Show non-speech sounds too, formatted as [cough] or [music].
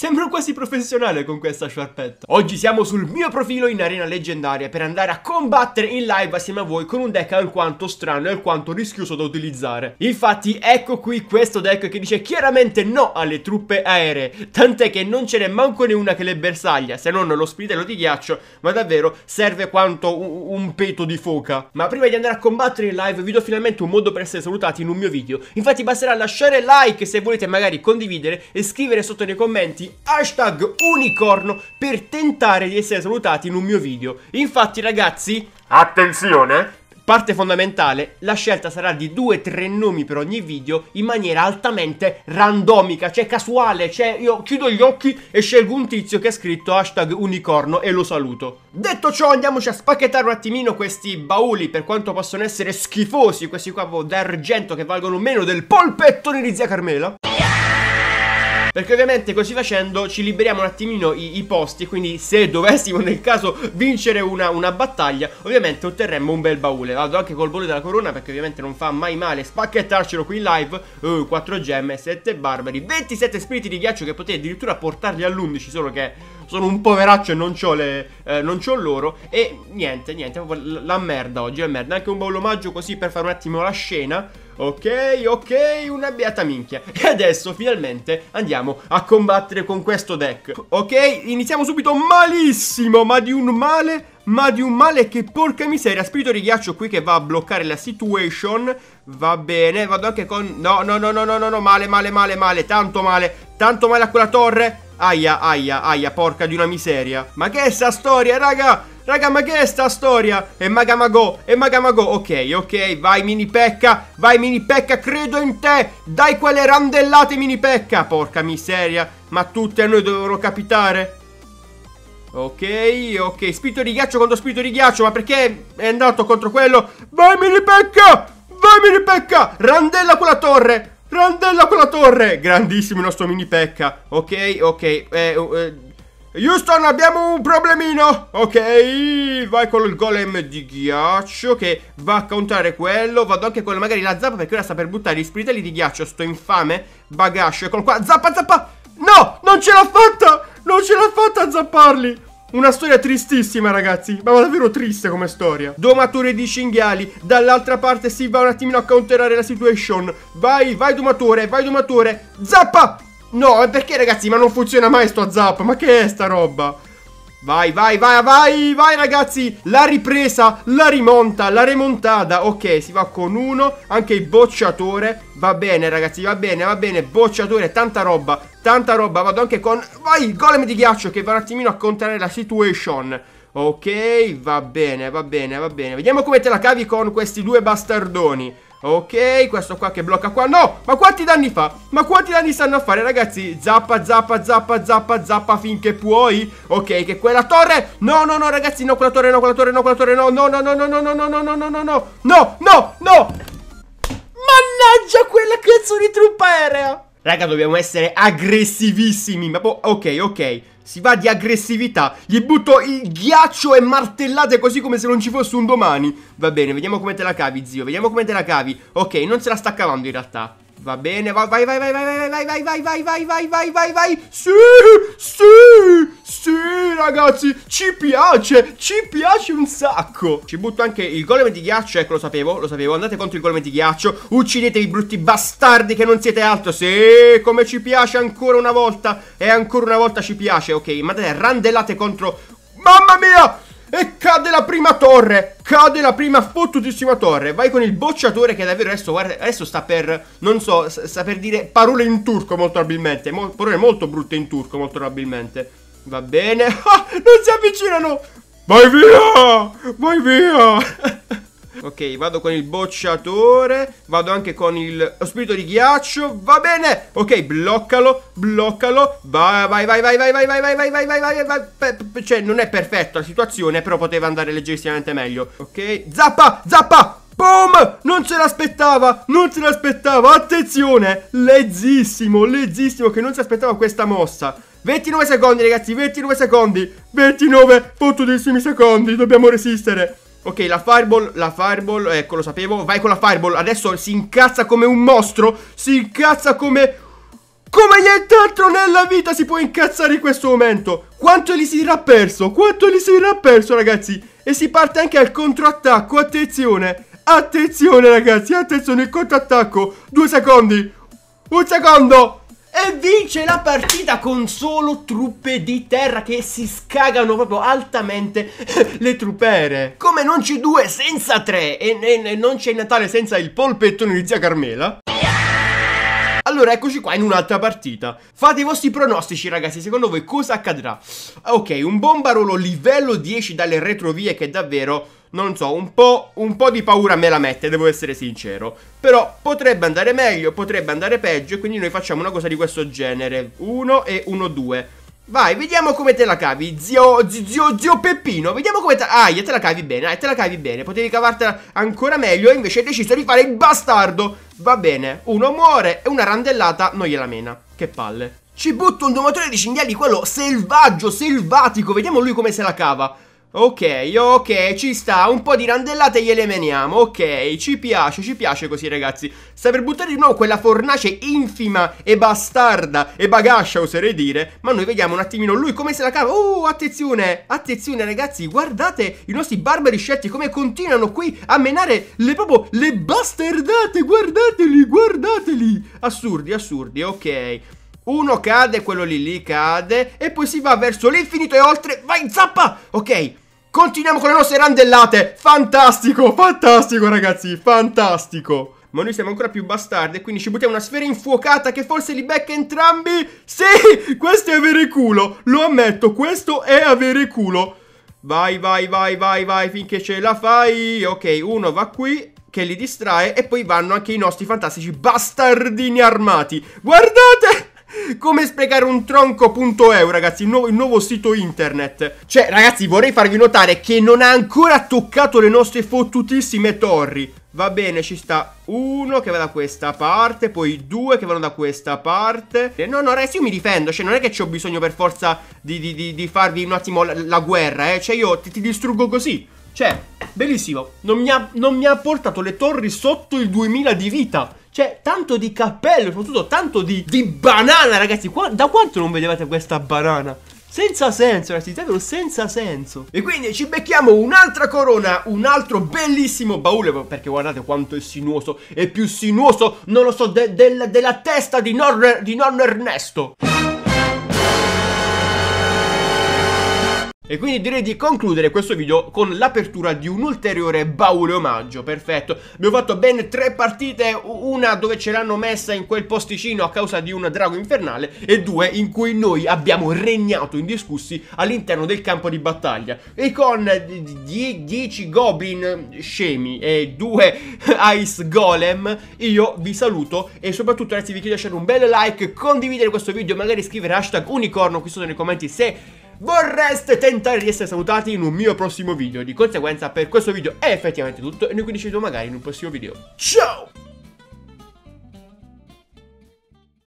Sembro quasi professionale con questa sciarpetta. Oggi siamo sul mio profilo in arena leggendaria per andare a combattere in live assieme a voi con un deck alquanto strano e alquanto rischioso da utilizzare. Infatti ecco qui questo deck che dice chiaramente no alle truppe aeree, tant'è che non ce n'è manco né una che le bersaglia, se non lo spritello di ghiaccio, ma davvero serve quanto un peto di foca. Ma prima di andare a combattere in live vi do finalmente un modo per essere salutati in un mio video. Infatti basterà lasciare like se volete magari condividere e scrivere sotto nei commenti hashtag unicorno per tentare di essere salutati in un mio video. Infatti ragazzi, attenzione! Parte fondamentale, la scelta sarà di 2-3 nomi per ogni video in maniera altamente randomica, cioè casuale, cioè io chiudo gli occhi e scelgo un tizio che ha scritto hashtag unicorno e lo saluto. Detto ciò andiamoci a spacchettare un attimino questi bauli per quanto possono essere schifosi, questi qua boh, d'argento che valgono meno del polpettone di zia Carmela. Yeah! Perché ovviamente così facendo ci liberiamo un attimino i, i posti Quindi se dovessimo nel caso vincere una, una battaglia Ovviamente otterremmo un bel baule Vado anche col bollo della corona perché ovviamente non fa mai male Spacchettarcelo qui in live uh, 4 gemme, 7 barbari 27 spiriti di ghiaccio che potete addirittura portarli all'11 Solo che sono un poveraccio e non ho le, eh, non ho loro E niente, niente, la merda oggi, la merda Anche un baule omaggio così per fare un attimo la scena Ok, ok, una beata minchia. E adesso finalmente andiamo a combattere con questo deck. Ok, iniziamo subito malissimo, ma di un male ma di un male che porca miseria Spirito di ghiaccio qui che va a bloccare la situation Va bene, vado anche con... No, no, no, no, no, no, no, male, male, male, male Tanto male, tanto male a quella torre Aia, aia, aia, porca di una miseria. Ma che è sta storia, raga? Raga, ma che è sta storia? E Magamago, e Magamago. Ok, ok, vai mini pecca, vai mini pecca, credo in te. Dai quelle randellate mini pecca. Porca miseria, ma tutte a noi dovevano capitare. Ok, ok, spirito di ghiaccio contro spirito di ghiaccio, ma perché è andato contro quello? Vai mini pecca! Vai mini pecca! Randella quella torre! Randella con la torre! Grandissimo il nostro mini pecca. Ok, ok. Eh, eh, Houston, abbiamo un problemino. Ok, vai con il golem di ghiaccio che va a contare quello. Vado anche con magari la zappa perché ora sta per buttare gli spiritelli di ghiaccio. Sto infame bagascio. Eccolo qua. Zappa, zappa. No, non ce l'ha fatta. Non ce l'ha fatta a zapparli. Una storia tristissima ragazzi, ma davvero triste come storia Domatore di cinghiali, dall'altra parte si va un attimino a counterare la situation Vai, vai domatore, vai domatore Zappa! No, perché ragazzi, ma non funziona mai sto zap, ma che è sta roba? Vai, vai, vai, vai, vai ragazzi La ripresa, la rimonta, la remontata Ok, si va con uno Anche il bocciatore Va bene ragazzi, va bene, va bene Bocciatore, tanta roba, tanta roba Vado anche con, vai, golem di ghiaccio Che va un attimino a contare la situation Ok, va bene, va bene, va bene Vediamo come te la cavi con questi due bastardoni Ok, questo qua che blocca qua No, ma quanti danni fa? Ma quanti danni stanno a fare ragazzi? Zappa, zappa, zappa, zappa, zappa finché puoi Ok, che quella torre No, no, no ragazzi, no quella torre, no quella torre, no quella torre No, no, no, no, no, no, no, no, no, no, no, no, no No, no, no Mannaggia quella cazzo di truppa aerea Raga, dobbiamo essere aggressivissimi Ma boh, ok, ok si va di aggressività. Gli butto il ghiaccio e martellate così come se non ci fosse un domani. Va bene, vediamo come te la cavi, zio. Vediamo come te la cavi. Ok, non se la sta cavando in realtà. Va bene, vai, vai, vai, vai, vai, vai, vai, vai, vai, vai, vai, vai, vai, vai, vai, Sì, sì, sì, ragazzi, ci piace, ci piace un sacco Ci butto anche il golem di ghiaccio, ecco, lo sapevo, lo sapevo Andate contro il golem di ghiaccio, uccidete i brutti bastardi che non siete altro Sì, come ci piace ancora una volta E ancora una volta ci piace, ok, mandate randellate contro... Mamma mia! E cade la prima torre Cade la prima fottutissima torre Vai con il bocciatore che davvero adesso, guarda, adesso sta per Non so, sta per dire parole in turco molto probabilmente mo Parole molto brutte in turco molto probabilmente Va bene [laughs] ah, Non si avvicinano Vai via Vai via Ok, vado con il bocciatore. Vado anche con il lo spirito di ghiaccio. Va bene. Ok, bloccalo, bloccalo. Vai, vai, vai, vai, vai, vai, vai, vai, vai, vai, vai, vai, vai. Cioè, non è perfetta la situazione, però poteva andare leggerissimamente meglio. Ok, zappa, zappa. Boom! Non se l'aspettava, non se l'aspettava, attenzione, lezzissimo, lezzissimo che non si aspettava questa mossa. 29 secondi ragazzi, 29 secondi, 29 fottutissimi secondi, dobbiamo resistere. Ok, la fireball, la fireball, ecco lo sapevo Vai con la fireball, adesso si incazza come un mostro Si incazza come... Come nient'altro nella vita si può incazzare in questo momento Quanto gli si era perso, quanto gli si era perso ragazzi E si parte anche al controattacco. attenzione Attenzione ragazzi, attenzione, il controattacco. Due secondi Un secondo e vince la partita con solo truppe di terra che si scagano proprio altamente [laughs] le trupere. Come non c'è due senza tre e, e, e non c'è Natale senza il polpettone di zia Carmela. Allora eccoci qua in un'altra partita Fate i vostri pronostici ragazzi Secondo voi cosa accadrà? Ok un bombarolo livello 10 dalle retrovie Che davvero non so, un po', un po' di paura me la mette, devo essere sincero. Però potrebbe andare meglio, potrebbe andare peggio e quindi noi facciamo una cosa di questo genere. 1 e 1-2. Vai, vediamo come te la cavi, zio, zio, zio Peppino, vediamo come te, la... ah, te la cavi bene, ah, te la cavi bene, potevi cavartela ancora meglio e invece hai deciso di fare il bastardo, va bene, uno muore e una randellata non gliela mena, che palle. Ci butto un domatore di cinghiali, quello selvaggio, selvatico, vediamo lui come se la cava. Ok, ok, ci sta, un po' di randellate gliele meniamo, ok, ci piace, ci piace così ragazzi Sta per buttare di nuovo quella fornace infima e bastarda e bagascia oserei dire Ma noi vediamo un attimino lui come se la cava Oh, attenzione, attenzione ragazzi, guardate i nostri barbari scelti come continuano qui a menare le proprio le bastardate Guardateli, guardateli, assurdi, assurdi, ok uno cade, quello lì lì cade. E poi si va verso l'infinito e oltre. Vai, zappa! Ok. Continuiamo con le nostre randellate. Fantastico, fantastico ragazzi, fantastico. Ma noi siamo ancora più bastardi quindi ci buttiamo una sfera infuocata che forse li becca entrambi. Sì, questo è avere culo. Lo ammetto, questo è avere culo. Vai, vai, vai, vai, vai, finché ce la fai. Ok, uno va qui che li distrae e poi vanno anche i nostri fantastici bastardini armati. Guardate! Come sprecare un tronco.eu, ragazzi, il nuovo, il nuovo, sito internet. Cioè, ragazzi, vorrei farvi notare che non ha ancora toccato le nostre fottutissime torri. Va bene, ci sta uno che va da questa parte, poi due che vanno da questa parte. No, no, ragazzi, io mi difendo, cioè non è che ho bisogno per forza di, di, di, di farvi un attimo la, la, guerra, eh. Cioè io ti, ti distruggo così. Cioè, bellissimo. Non mi, ha, non mi, ha, portato le torri sotto il 2000 di vita. Cioè, tanto di cappello, soprattutto tanto di, di banana, ragazzi. Qua, da quanto non vedevate questa banana? Senza senso, ragazzi, davvero senza senso. E quindi ci becchiamo un'altra corona, un altro bellissimo baule, perché guardate quanto è sinuoso, è più sinuoso, non lo so, de de della testa di, nor di nonno Ernesto. E quindi direi di concludere questo video con l'apertura di un ulteriore baule omaggio, perfetto. Abbiamo fatto ben tre partite, una dove ce l'hanno messa in quel posticino a causa di un drago infernale e due in cui noi abbiamo regnato indiscussi all'interno del campo di battaglia. E con 10 goblin scemi e 2 [laughs] ice golem io vi saluto e soprattutto ragazzi vi chiedo di lasciare un bel like, condividere questo video, magari scrivere hashtag unicorno qui sotto nei commenti se vorreste tentare di essere salutati in un mio prossimo video. Di conseguenza per questo video è effettivamente tutto e noi quindi ci vediamo magari in un prossimo video. Ciao!